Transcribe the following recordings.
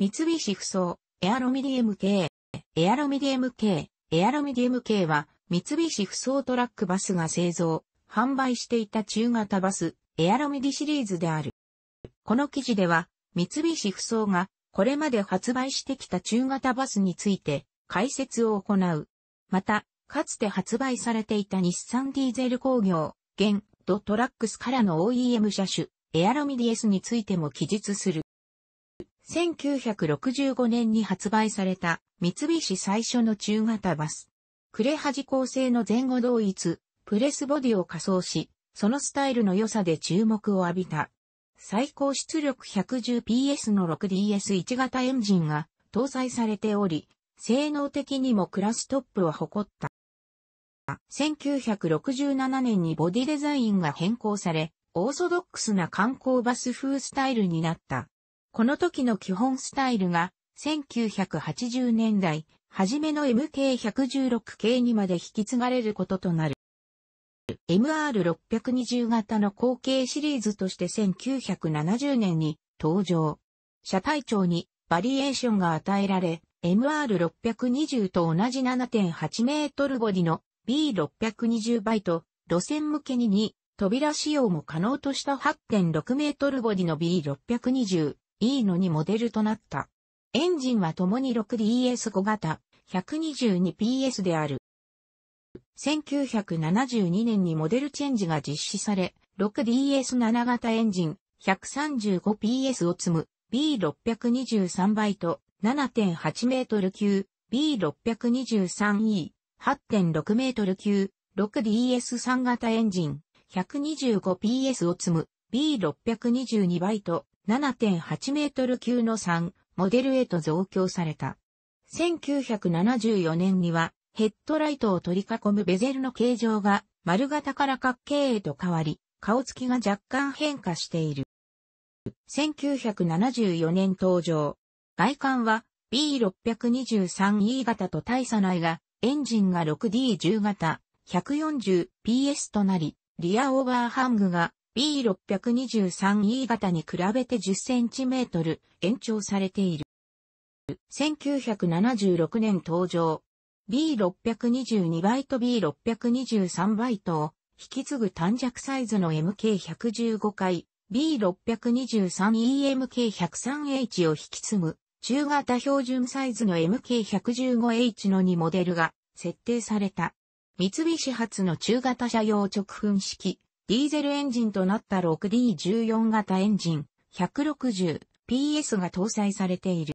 三菱不走、エアロミディ MK、エアロミディ MK、エアロミディ MK は、三菱不走トラックバスが製造、販売していた中型バス、エアロミディシリーズである。この記事では、三菱不走が、これまで発売してきた中型バスについて、解説を行う。また、かつて発売されていた日産ディーゼル工業、現、ドトラックスからの OEM 車種、エアロミディ S についても記述する。1965年に発売された三菱最初の中型バス。クレハジ構成の前後同一、プレスボディを仮装し、そのスタイルの良さで注目を浴びた。最高出力 110PS の 6DS1 型エンジンが搭載されており、性能的にもクラストップを誇った。1967年にボディデザインが変更され、オーソドックスな観光バス風スタイルになった。この時の基本スタイルが、1980年代、初めの MK116 系にまで引き継がれることとなる。MR620 型の後継シリーズとして1970年に登場。車体長にバリエーションが与えられ、MR620 と同じ7.8メートルボディの B620 イト、路線向けに2扉仕様も可能とした8.6メートルボディの B620 E のにモデルとなった。エンジンは共に 6DS5 型 122PS である。1972年にモデルチェンジが実施され、6DS7 型エンジン 135PS を積む B623 イト、7.8メートル級 B623E 8.6メートル級 6DS3 型エンジン 125PS を積む B622 イト、7.8メートル級の3モデルへと増強された。1974年にはヘッドライトを取り囲むベゼルの形状が丸型から角形へと変わり、顔つきが若干変化している。1974年登場。外観は B623E 型と大差ないが、エンジンが 6D10 型、140PS となり、リアオーバーハングが B623E 型に比べて 10cm 延長されている。1976年登場。B622 バイト B623 バイトを引き継ぐ短尺サイズの MK115 回 B623EMK103H を引き継ぐ中型標準サイズの MK115H の2モデルが設定された。三菱発の中型車用直噴式ディーゼルエンジンとなった 6D14 型エンジン 160PS が搭載されている。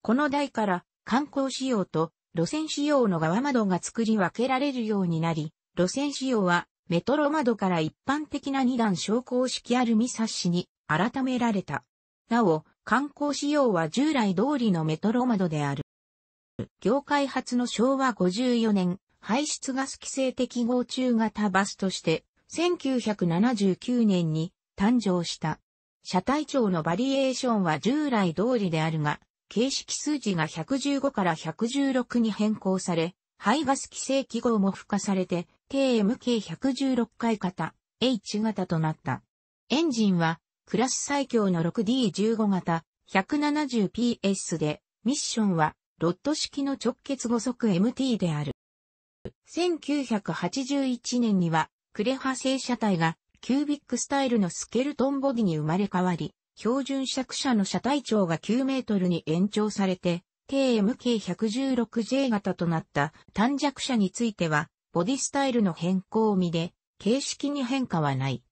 この台から観光仕様と路線仕様の側窓が作り分けられるようになり、路線仕様はメトロ窓から一般的な2段昇降式アルミサッシに改められた。なお、観光仕様は従来通りのメトロ窓である。業界初の昭和54年、排出ガス規制適合中型バスとして1979年に誕生した。車体長のバリエーションは従来通りであるが、形式数字が115から116に変更され、排ガス規制記号も付加されて、KMK116 回型、H 型となった。エンジンは、クラス最強の 6D15 型、170PS で、ミッションは、ロッド式の直結5速 MT である。1981年には、クレハ製車体がキュービックスタイルのスケルトンボディに生まれ変わり、標準尺車の車体長が9メートルに延長されて、KMK116J 型となった短尺車については、ボディスタイルの変更を見で、形式に変化はない。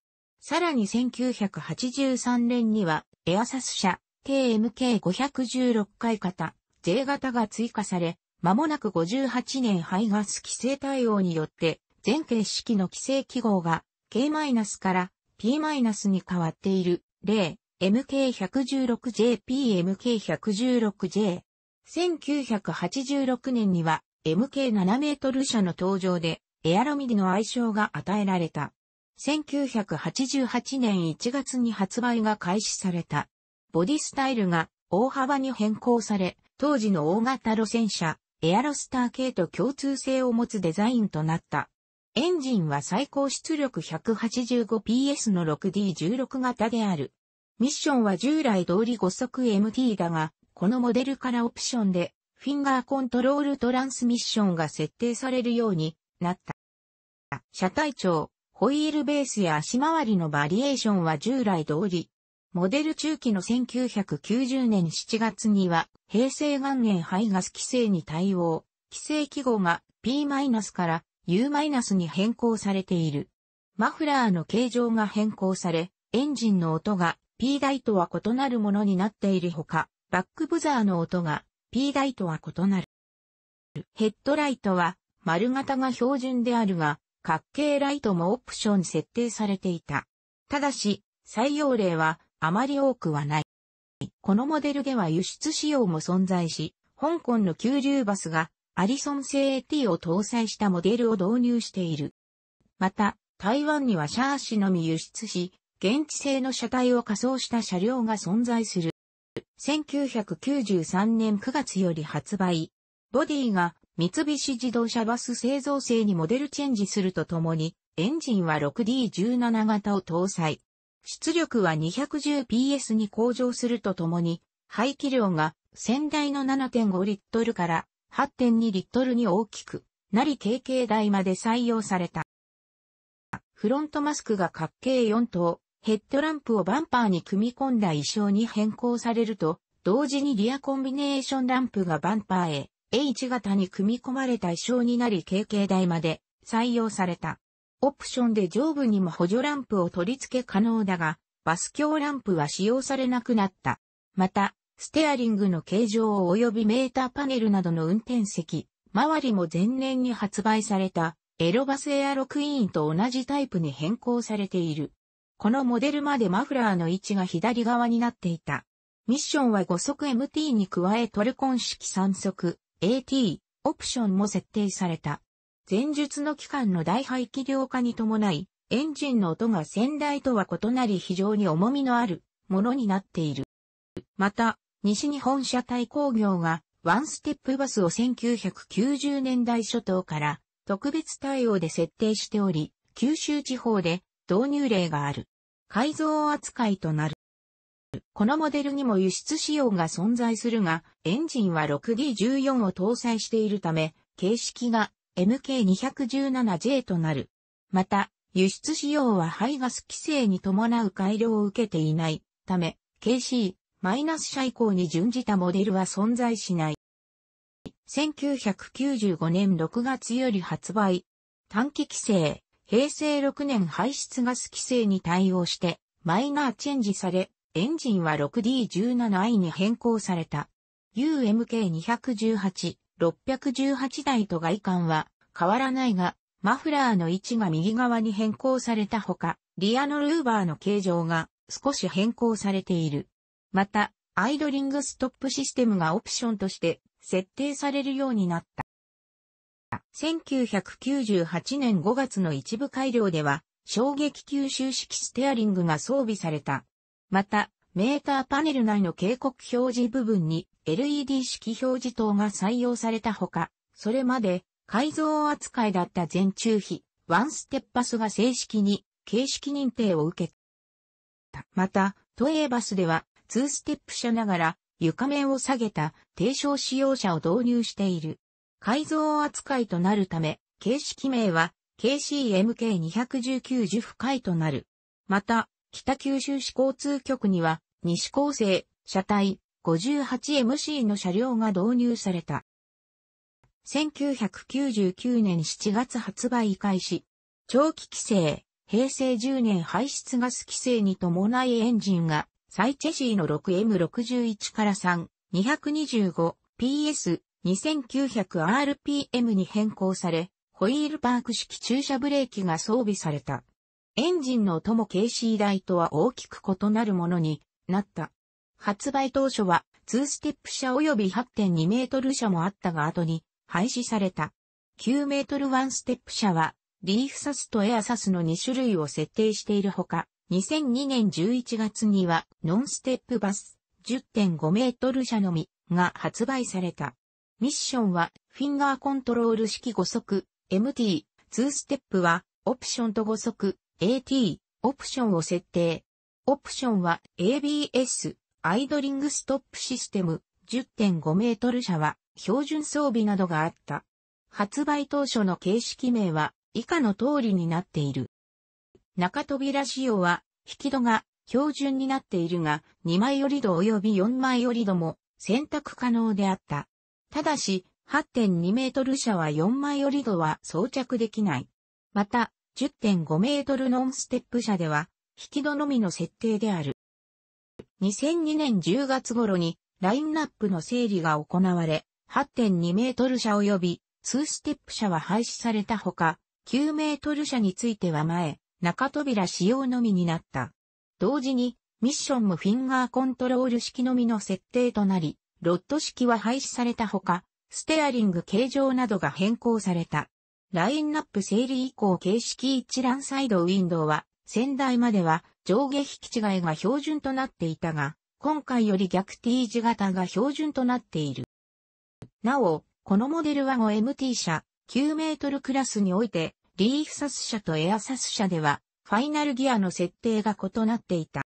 さらに1983年には、エアサス車 KMK516 回型 J 型が追加され、間もなく58年排ガス規制対応によって全形式の規制記号が K- から P- に変わっている例 MK116JPMK116J。1986年には MK7 メートル車の登場でエアロミディの愛称が与えられた。1988年1月に発売が開始された。ボディスタイルが大幅に変更され、当時の大型路線車、エアロスター系と共通性を持つデザインとなった。エンジンは最高出力 185PS の 6D16 型である。ミッションは従来通り5速 MT だが、このモデルからオプションで、フィンガーコントロールトランスミッションが設定されるようになった。車体長、ホイールベースや足回りのバリエーションは従来通り、モデル中期の1990年7月には、平成元年排ガス規制に対応、規制記号が P- から U- に変更されている。マフラーの形状が変更され、エンジンの音が P 台とは異なるものになっているほか、バックブザーの音が P 台とは異なる。ヘッドライトは丸型が標準であるが、角形ライトもオプション設定されていた。ただし、採用例はあまり多くはない。このモデルでは輸出仕様も存在し、香港の急流バスがアリソン製 AT を搭載したモデルを導入している。また、台湾にはシャーシのみ輸出し、現地製の車体を仮装した車両が存在する。1993年9月より発売。ボディが三菱自動車バス製造製にモデルチェンジするとともに、エンジンは 6D17 型を搭載。出力は 210PS に向上するとともに、排気量が先代の7.5リットルから8.2リットルに大きく、なり KK 台まで採用された。フロントマスクが角形4等、ヘッドランプをバンパーに組み込んだ衣装に変更されると、同時にリアコンビネーションランプがバンパーへ、H 型に組み込まれた衣装になり KK 台まで採用された。オプションで上部にも補助ランプを取り付け可能だが、バス強ランプは使用されなくなった。また、ステアリングの形状及びメーターパネルなどの運転席、周りも前年に発売されたエロバスエアロクイーンと同じタイプに変更されている。このモデルまでマフラーの位置が左側になっていた。ミッションは5速 MT に加えトルコン式3速 AT オプションも設定された。前述の期間の大排気量化に伴い、エンジンの音が先代とは異なり非常に重みのあるものになっている。また、西日本車体工業がワンステップバスを1990年代初頭から特別対応で設定しており、九州地方で導入例がある。改造扱いとなる。このモデルにも輸出仕様が存在するが、エンジンは 6D14 を搭載しているため、形式が MK217J となる。また、輸出仕様は排ガス規制に伴う改良を受けていないため、KC、マイナス車以降に準じたモデルは存在しない。1995年6月より発売。短期規制、平成6年排出ガス規制に対応して、マイナーチェンジされ、エンジンは 6D17i に変更された。UMK218、618台と外観は変わらないが、マフラーの位置が右側に変更されたほか、リアのルーバーの形状が少し変更されている。また、アイドリングストップシステムがオプションとして設定されるようになった。1998年5月の一部改良では、衝撃吸収式ステアリングが装備された。また、メーターパネル内の警告表示部分に LED 式表示灯が採用されたほか、それまで改造扱いだった全中比、ワンステッパスが正式に形式認定を受けた。また、都営バスでは2ステップ車ながら床面を下げた低床使用車を導入している。改造扱いとなるため、形式名は KCMK219 ジフ回となる。また、北九州市交通局には、西高生、車体、58MC の車両が導入された。1999年7月発売開始。長期規制、平成10年排出ガス規制に伴いエンジンがサイチェシーの 6M61 から 3-225PS2900RPM に変更され、ホイールパーク式駐車ブレーキが装備された。エンジンの音も KC 台とは大きく異なるものになった。発売当初は2ステップ車及び8.2メートル車もあったが後に廃止された。9メートル1ステップ車はリーフサスとエアサスの2種類を設定しているほか、2002年11月にはノンステップバス10.5メートル車のみが発売された。ミッションはフィンガーコントロール式5速 MT、2ステップはオプションと5速 AT、オプションを設定。オプションは ABS、アイドリングストップシステム10.5メートル車は標準装備などがあった。発売当初の形式名は以下の通りになっている。中扉仕様は、引き戸が標準になっているが、2枚折り戸及び4枚折り戸も選択可能であった。ただし、8.2メートル車は4枚折り戸は装着できない。また、10.5メートルノンステップ車では、引き戸のみの設定である。2002年10月頃に、ラインナップの整理が行われ、8.2メートル車及び2ステップ車は廃止されたほか、9メートル車については前、中扉使用のみになった。同時に、ミッションもフィンガーコントロール式のみの設定となり、ロッド式は廃止されたほか、ステアリング形状などが変更された。ラインナップ整理以降形式一覧サイドウィンドウは、先代までは上下引き違いが標準となっていたが、今回より逆 T 字型が標準となっている。なお、このモデルは 5MT 車9メートルクラスにおいてリーフサス車とエアサス車では、ファイナルギアの設定が異なっていた。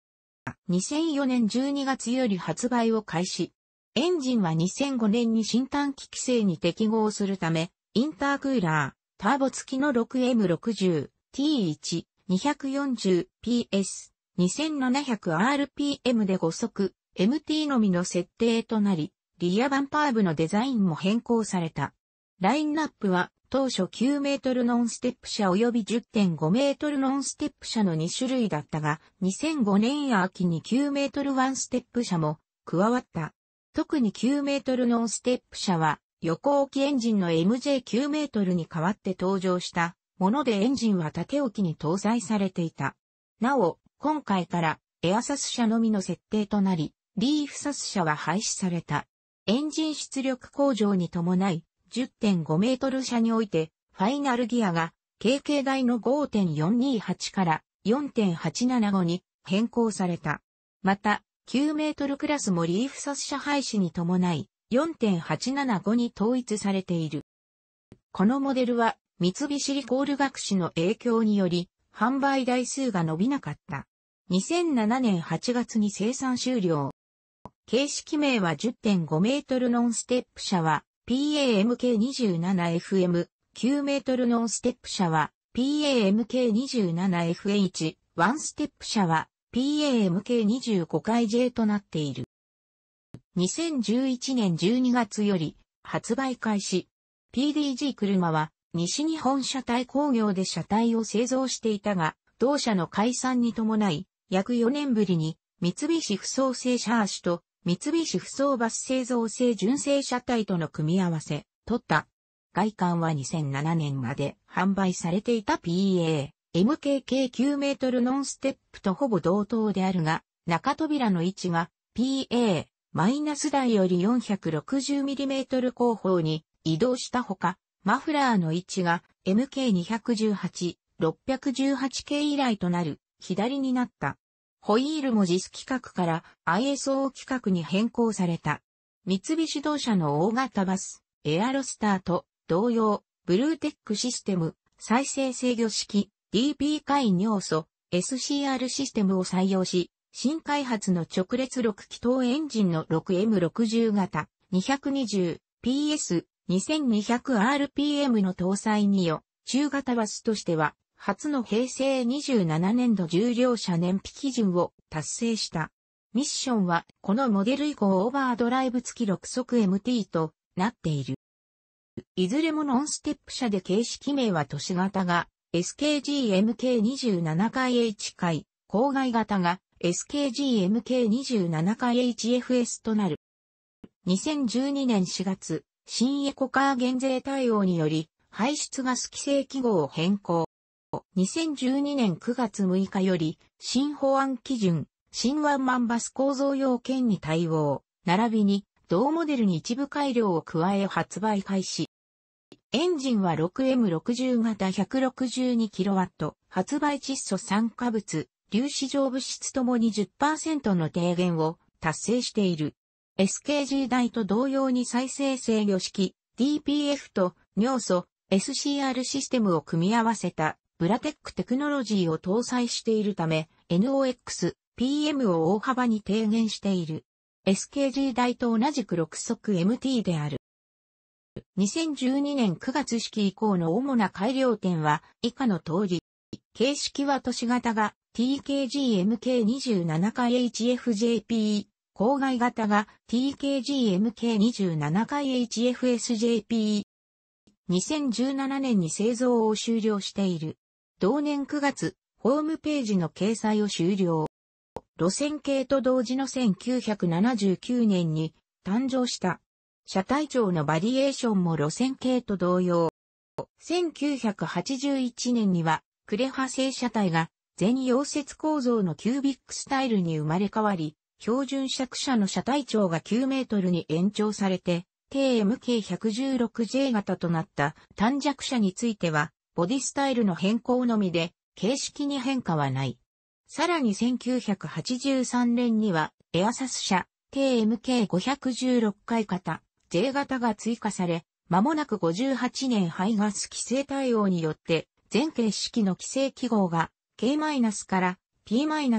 2004年12月より発売を開始。エンジンは2005年に新短期規制に適合するため、インタークーラー、ターボ付きの 6M60、T1、240PS、2700rpm で5速、MT のみの設定となり、リアバンパーブのデザインも変更された。ラインナップは当初9メートルノンステップ車及び10.5メートルノンステップ車の2種類だったが、2005年秋に9メートルワンステップ車も加わった。特に9メートルノンステップ車は、横置きエンジンの MJ9 メートルに代わって登場したものでエンジンは縦置きに搭載されていた。なお、今回からエアサス車のみの設定となり、リーフサス車は廃止された。エンジン出力向上に伴い、10.5メートル車において、ファイナルギアが、KK 台の5.428から4.875に変更された。また、9メートルクラスもリーフサス車廃止に伴い、4.875に統一されている。このモデルは、三菱リコール学士の影響により、販売台数が伸びなかった。2007年8月に生産終了。形式名は10.5メートルノンステップ車は、PAMK27FM 9メートルノンステップ車は PAMK27FH ワンステップ車は PAMK25 回 J となっている。2011年12月より発売開始。PDG 車は西日本車体工業で車体を製造していたが、同社の解散に伴い、約4年ぶりに三菱不創生車足と三菱不走バス製造製純正車体との組み合わせ、取った。外観は2007年まで販売されていた PA、MKK 9メートルノンステップとほぼ同等であるが、中扉の位置が PA、マイナス台より 460mm 後方に移動したほか、マフラーの位置が MK218、618系以来となる左になった。ホイールも JIS 規格から ISO 規格に変更された。三菱同社の大型バス、エアロスターと同様、ブルーテックシステム、再生制御式、DP 回尿素、SCR システムを採用し、新開発の直列6気筒エンジンの 6M60 型 220PS2200RPM の搭載によ、中型バスとしては初の平成27年度重量車燃費基準を達成した。ミッションは、このモデル以降オーバードライブ付き6速 MT となっている。いずれもノンステップ車で形式名は都市型が SKGMK27 回 H 回、郊外型が SKGMK27 回 HFS となる。2012年4月、新エコカー減税対応により、排出ガス規制記号を変更。2012年9月6日より、新法案基準、新ワンマンバス構造要件に対応、並びに、同モデルに一部改良を加え発売開始。エンジンは 6M60 型 162kW、発売窒素酸化物、粒子状物質ともに10%の低減を達成している。SKG 台と同様に再生制御式、DPF と尿素、SCR システムを組み合わせたブラテックテクノロジーを搭載しているため、NOx、PM を大幅に低減している。SKG 台と同じく6速 MT である。2012年9月式以降の主な改良点は以下の通り。形式は都市型が TKGMK27 回 HFJP、郊外型が TKGMK27 回 HFSJP。2017年に製造を終了している。同年9月、ホームページの掲載を終了。路線形と同時の1979年に誕生した。車体長のバリエーションも路線形と同様。1981年にはクレハ製車体が全溶接構造のキュービックスタイルに生まれ変わり、標準尺車の車体長が9メートルに延長されて、KMK116J 型となった短尺車についてはボディスタイルの変更のみで、形式に変化はない。さらに1983年には、エアサス社 KMK516 回型、J 型が追加され、間もなく58年排ガス規制対応によって、全形式の規制記号が K- から P- に変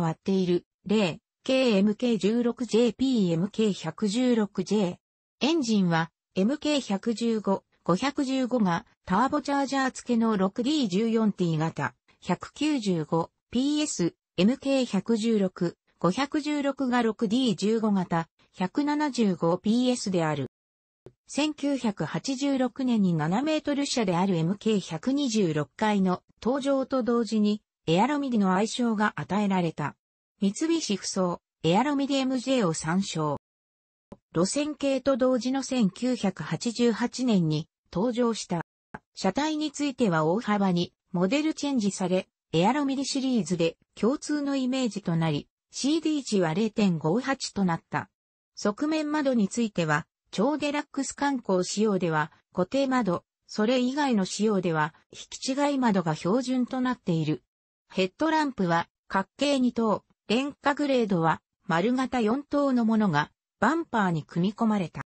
わっている例 KMK16JPMK116J。エンジンは MK115、515がターボチャージャー付けの 6D14T 型 195PS MK116 516が 6D15 型 175PS である。1986年に7メートル車である MK126 回の登場と同時にエアロミディの愛称が与えられた。三菱不走、エアロミディ MJ を参照。路線形と同時の1988年に登場した。車体については大幅にモデルチェンジされ、エアロミリシリーズで共通のイメージとなり、CD 値は0.58となった。側面窓については、超デラックス観光仕様では固定窓、それ以外の仕様では引き違い窓が標準となっている。ヘッドランプは角形2等、廉価グレードは丸型4等のものがバンパーに組み込まれた。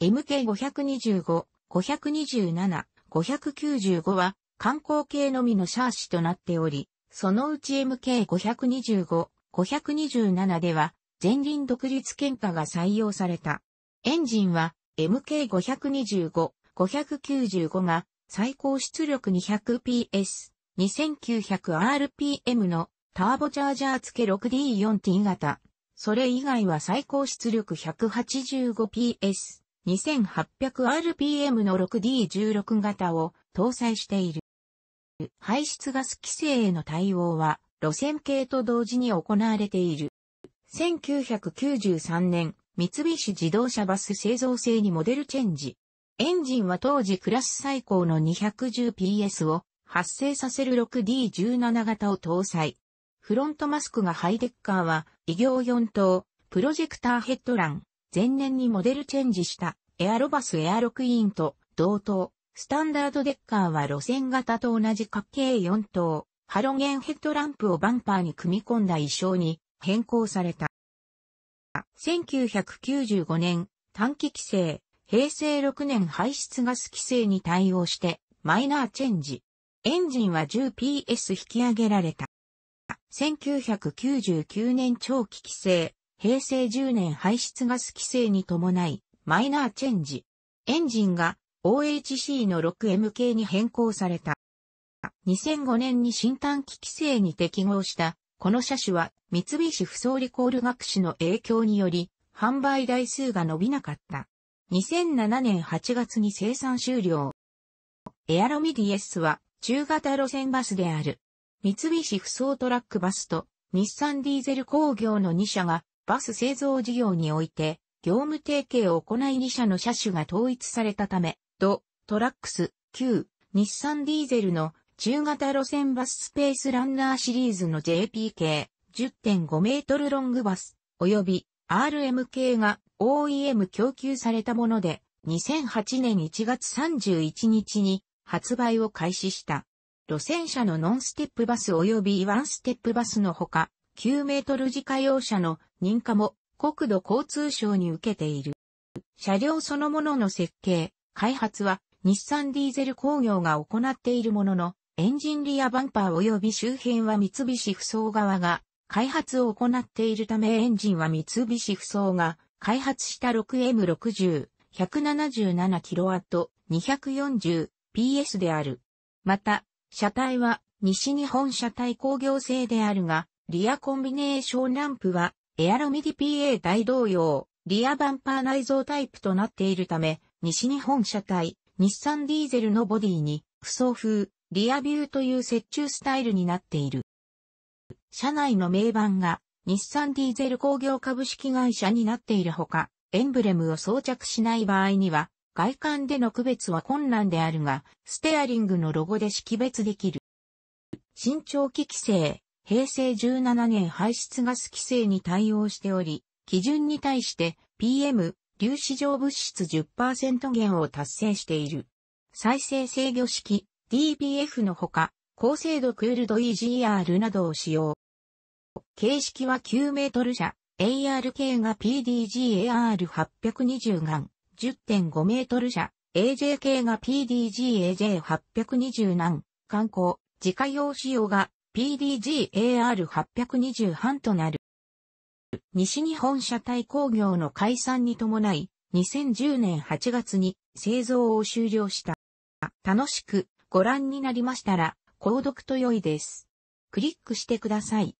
MK525 527、595は観光系のみのシャーシとなっており、そのうち MK525、527では前輪独立喧嘩が採用された。エンジンは MK525、595が最高出力 200PS、2900rpm のターボチャージャー付け 6D4T 型。それ以外は最高出力 185PS、2800rpm の 6D16 型を搭載している。排出ガス規制への対応は路線系と同時に行われている。1993年、三菱自動車バス製造製にモデルチェンジ。エンジンは当時クラス最高の 210PS を発生させる 6D17 型を搭載。フロントマスクがハイデッカーは、異業4等、プロジェクターヘッドラン、前年にモデルチェンジしたエアロバスエアロクイーンと同等、スタンダードデッカーは路線型と同じ角形4等、ハロゲンヘッドランプをバンパーに組み込んだ衣装に変更された。1995年、短期規制、平成6年排出ガス規制に対応して、マイナーチェンジ。エンジンは 10PS 引き上げられた。1999年長期規制、平成10年排出ガス規制に伴い、マイナーチェンジ。エンジンが OHC の 6M 系に変更された。2005年に新短期規制に適合したこの車種は三菱不走リコール学士の影響により販売台数が伸びなかった。2007年8月に生産終了。エアロミディエスは中型路線バスである。三菱不走トラックバスと日産ディーゼル工業の2社がバス製造事業において、業務提携を行い2社の車種が統一されたため、ド、トラックス、Q、日産ディーゼルの中型路線バススペースランナーシリーズの JPK、10.5メートルロングバス、及び RMK が OEM 供給されたもので、2008年1月31日に発売を開始した。路線車のノンステップバス及びワンステップバスのほか、9メートル自家用車の認可も国土交通省に受けている。車両そのものの設計、開発は日産ディーゼル工業が行っているものの、エンジンリアバンパー及び周辺は三菱不走側が開発を行っているためエンジンは三菱不走が開発した 6M60、177kW、240PS である。また、車体は西日本車体工業製であるが、リアコンビネーションランプはエアロミディ PA 大同様、リアバンパー内蔵タイプとなっているため、西日本車体、日産ディーゼルのボディに、不ソ風、リアビューという接中スタイルになっている。車内の名板が、日産ディーゼル工業株式会社になっているほか、エンブレムを装着しない場合には、外観での区別は困難であるが、ステアリングのロゴで識別できる。身長期規制、平成17年排出ガス規制に対応しており、基準に対して PM 粒子状物質10%減を達成している。再生制御式 DBF のほか、高精度クールド EGR などを使用。形式は9メートル車、ARK が PDGAR820 眼、10.5メートル車、AJK が PDGAJ820 難、観光、自家用仕様が PDGAR820 班となる。西日本車体工業の解散に伴い、2010年8月に製造を終了した。楽しくご覧になりましたら、購読と良いです。クリックしてください。